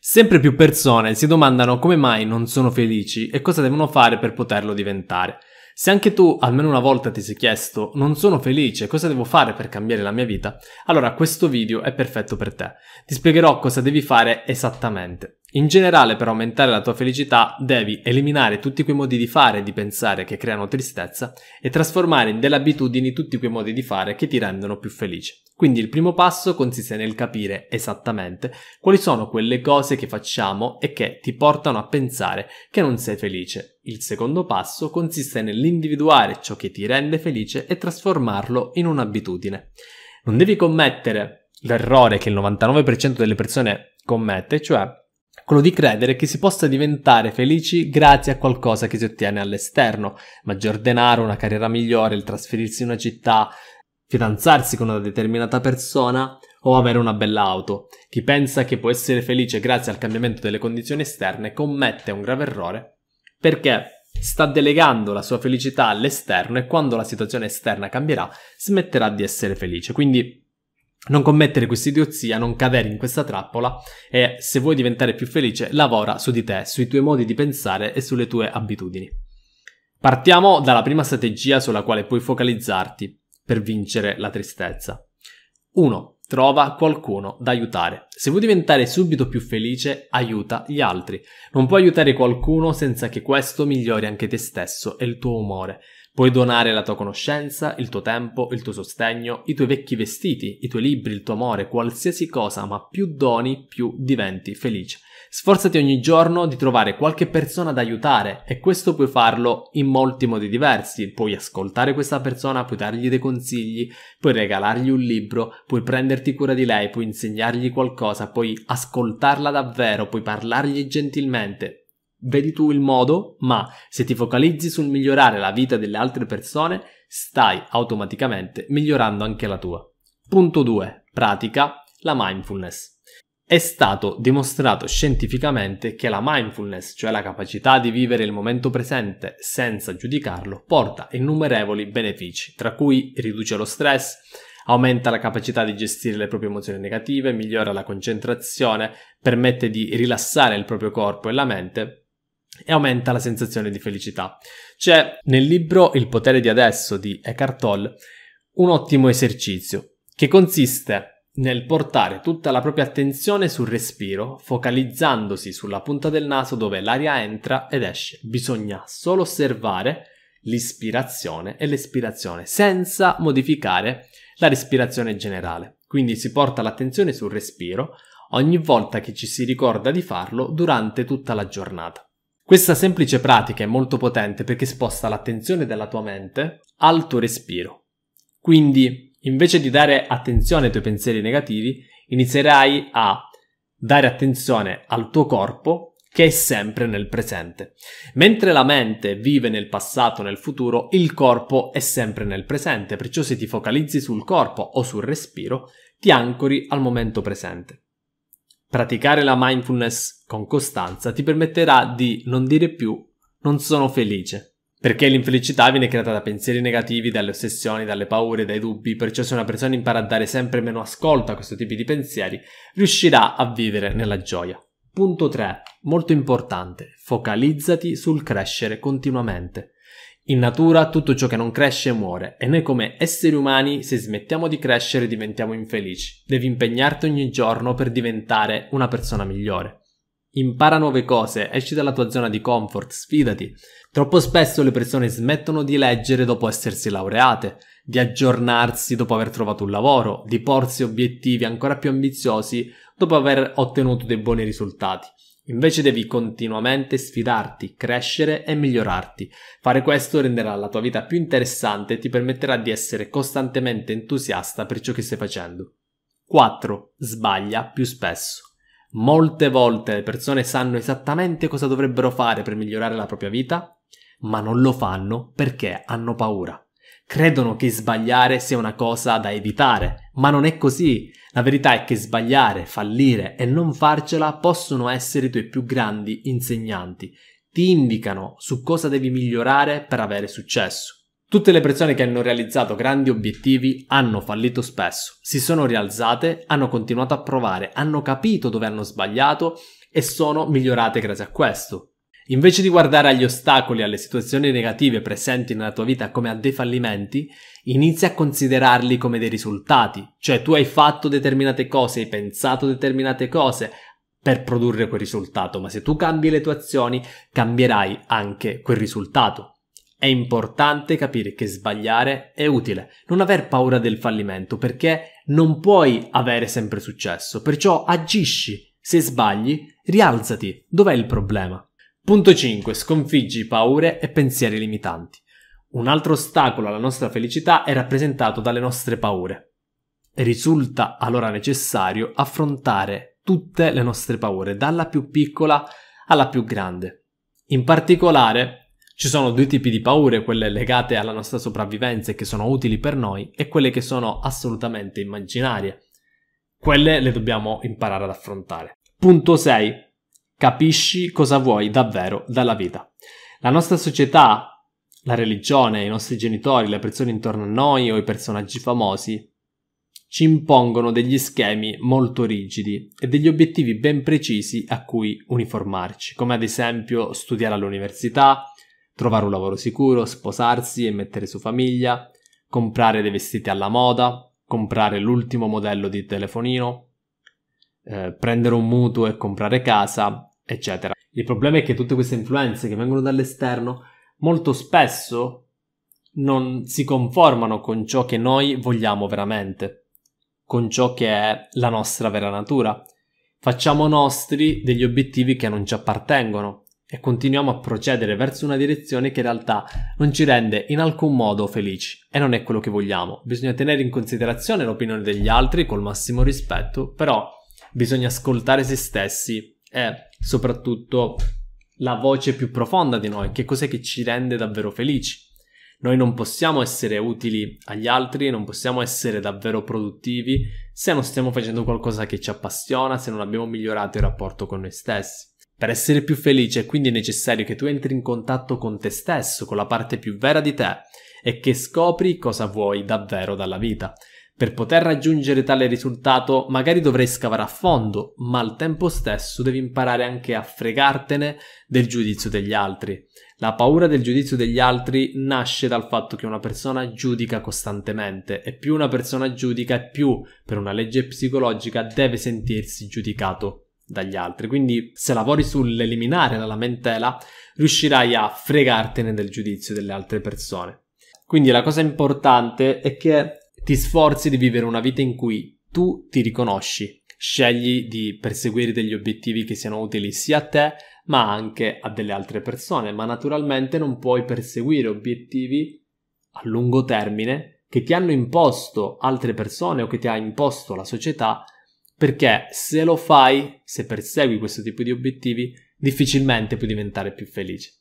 Sempre più persone si domandano come mai non sono felici e cosa devono fare per poterlo diventare. Se anche tu almeno una volta ti sei chiesto non sono felice, cosa devo fare per cambiare la mia vita? Allora questo video è perfetto per te. Ti spiegherò cosa devi fare esattamente. In generale, per aumentare la tua felicità, devi eliminare tutti quei modi di fare e di pensare che creano tristezza e trasformare in delle abitudini tutti quei modi di fare che ti rendono più felice. Quindi il primo passo consiste nel capire esattamente quali sono quelle cose che facciamo e che ti portano a pensare che non sei felice. Il secondo passo consiste nell'individuare ciò che ti rende felice e trasformarlo in un'abitudine. Non devi commettere l'errore che il 99% delle persone commette, cioè quello di credere che si possa diventare felici grazie a qualcosa che si ottiene all'esterno, maggior denaro, una carriera migliore, il trasferirsi in una città, fidanzarsi con una determinata persona o avere una bella auto. Chi pensa che può essere felice grazie al cambiamento delle condizioni esterne commette un grave errore perché sta delegando la sua felicità all'esterno e quando la situazione esterna cambierà smetterà di essere felice. Quindi non commettere questa idiozia, non cadere in questa trappola e se vuoi diventare più felice lavora su di te, sui tuoi modi di pensare e sulle tue abitudini. Partiamo dalla prima strategia sulla quale puoi focalizzarti per vincere la tristezza. 1. Trova qualcuno da aiutare. Se vuoi diventare subito più felice, aiuta gli altri. Non puoi aiutare qualcuno senza che questo migliori anche te stesso e il tuo umore. Puoi donare la tua conoscenza, il tuo tempo, il tuo sostegno, i tuoi vecchi vestiti, i tuoi libri, il tuo amore, qualsiasi cosa, ma più doni, più diventi felice. Sforzati ogni giorno di trovare qualche persona da aiutare e questo puoi farlo in molti modi diversi. Puoi ascoltare questa persona, puoi dargli dei consigli, puoi regalargli un libro, puoi prenderti cura di lei, puoi insegnargli qualcosa, puoi ascoltarla davvero, puoi parlargli gentilmente, vedi tu il modo, ma se ti focalizzi sul migliorare la vita delle altre persone, stai automaticamente migliorando anche la tua. Punto 2. Pratica la mindfulness. È stato dimostrato scientificamente che la mindfulness, cioè la capacità di vivere il momento presente senza giudicarlo, porta innumerevoli benefici, tra cui riduce lo stress, aumenta la capacità di gestire le proprie emozioni negative, migliora la concentrazione, permette di rilassare il proprio corpo e la mente e aumenta la sensazione di felicità. C'è nel libro Il potere di adesso di Eckhart Tolle un ottimo esercizio che consiste nel portare tutta la propria attenzione sul respiro, focalizzandosi sulla punta del naso dove l'aria entra ed esce. Bisogna solo osservare l'ispirazione e l'espirazione senza modificare la respirazione generale. Quindi si porta l'attenzione sul respiro ogni volta che ci si ricorda di farlo durante tutta la giornata. Questa semplice pratica è molto potente perché sposta l'attenzione della tua mente al tuo respiro. Quindi, invece di dare attenzione ai tuoi pensieri negativi, inizierai a dare attenzione al tuo corpo che è sempre nel presente. Mentre la mente vive nel passato, nel futuro, il corpo è sempre nel presente, perciò se ti focalizzi sul corpo o sul respiro, ti ancori al momento presente. Praticare la mindfulness con costanza ti permetterà di non dire più non sono felice, perché l'infelicità viene creata da pensieri negativi, dalle ossessioni, dalle paure, dai dubbi, perciò se una persona impara a dare sempre meno ascolto a questo tipo di pensieri, riuscirà a vivere nella gioia. Punto 3. Molto importante, focalizzati sul crescere continuamente. In natura tutto ciò che non cresce muore e noi come esseri umani se smettiamo di crescere diventiamo infelici. Devi impegnarti ogni giorno per diventare una persona migliore. Impara nuove cose, esci dalla tua zona di comfort, sfidati. Troppo spesso le persone smettono di leggere dopo essersi laureate, di aggiornarsi dopo aver trovato un lavoro, di porsi obiettivi ancora più ambiziosi dopo aver ottenuto dei buoni risultati. Invece devi continuamente sfidarti, crescere e migliorarti. Fare questo renderà la tua vita più interessante e ti permetterà di essere costantemente entusiasta per ciò che stai facendo. 4. Sbaglia più spesso. Molte volte le persone sanno esattamente cosa dovrebbero fare per migliorare la propria vita, ma non lo fanno perché hanno paura credono che sbagliare sia una cosa da evitare, ma non è così. La verità è che sbagliare, fallire e non farcela possono essere i tuoi più grandi insegnanti. Ti indicano su cosa devi migliorare per avere successo. Tutte le persone che hanno realizzato grandi obiettivi hanno fallito spesso, si sono rialzate, hanno continuato a provare, hanno capito dove hanno sbagliato e sono migliorate grazie a questo. Invece di guardare agli ostacoli e alle situazioni negative presenti nella tua vita come a dei fallimenti, inizia a considerarli come dei risultati, cioè tu hai fatto determinate cose, hai pensato determinate cose per produrre quel risultato, ma se tu cambi le tue azioni cambierai anche quel risultato. È importante capire che sbagliare è utile, non aver paura del fallimento perché non puoi avere sempre successo, perciò agisci, se sbagli rialzati, dov'è il problema? Punto 5. Sconfiggi paure e pensieri limitanti. Un altro ostacolo alla nostra felicità è rappresentato dalle nostre paure. Risulta allora necessario affrontare tutte le nostre paure, dalla più piccola alla più grande. In particolare ci sono due tipi di paure, quelle legate alla nostra sopravvivenza e che sono utili per noi e quelle che sono assolutamente immaginarie. Quelle le dobbiamo imparare ad affrontare. Punto 6 Capisci cosa vuoi davvero dalla vita. La nostra società, la religione, i nostri genitori, le persone intorno a noi o i personaggi famosi ci impongono degli schemi molto rigidi e degli obiettivi ben precisi a cui uniformarci, come ad esempio studiare all'università, trovare un lavoro sicuro, sposarsi e mettere su famiglia, comprare dei vestiti alla moda, comprare l'ultimo modello di telefonino, eh, prendere un mutuo e comprare casa, eccetera. Il problema è che tutte queste influenze che vengono dall'esterno molto spesso non si conformano con ciò che noi vogliamo veramente, con ciò che è la nostra vera natura. Facciamo nostri degli obiettivi che non ci appartengono e continuiamo a procedere verso una direzione che in realtà non ci rende in alcun modo felici e non è quello che vogliamo. Bisogna tenere in considerazione l'opinione degli altri col massimo rispetto, però bisogna ascoltare se stessi e soprattutto la voce più profonda di noi, che cos'è che ci rende davvero felici. Noi non possiamo essere utili agli altri, non possiamo essere davvero produttivi se non stiamo facendo qualcosa che ci appassiona, se non abbiamo migliorato il rapporto con noi stessi. Per essere più felice quindi è necessario che tu entri in contatto con te stesso, con la parte più vera di te e che scopri cosa vuoi davvero dalla vita. Per poter raggiungere tale risultato magari dovrai scavare a fondo, ma al tempo stesso devi imparare anche a fregartene del giudizio degli altri. La paura del giudizio degli altri nasce dal fatto che una persona giudica costantemente e più una persona giudica e più, per una legge psicologica, deve sentirsi giudicato dagli altri. Quindi se lavori sull'eliminare la lamentela, riuscirai a fregartene del giudizio delle altre persone. Quindi la cosa importante è che ti sforzi di vivere una vita in cui tu ti riconosci, scegli di perseguire degli obiettivi che siano utili sia a te ma anche a delle altre persone, ma naturalmente non puoi perseguire obiettivi a lungo termine che ti hanno imposto altre persone o che ti ha imposto la società, perché se lo fai, se persegui questo tipo di obiettivi, difficilmente puoi diventare più felice.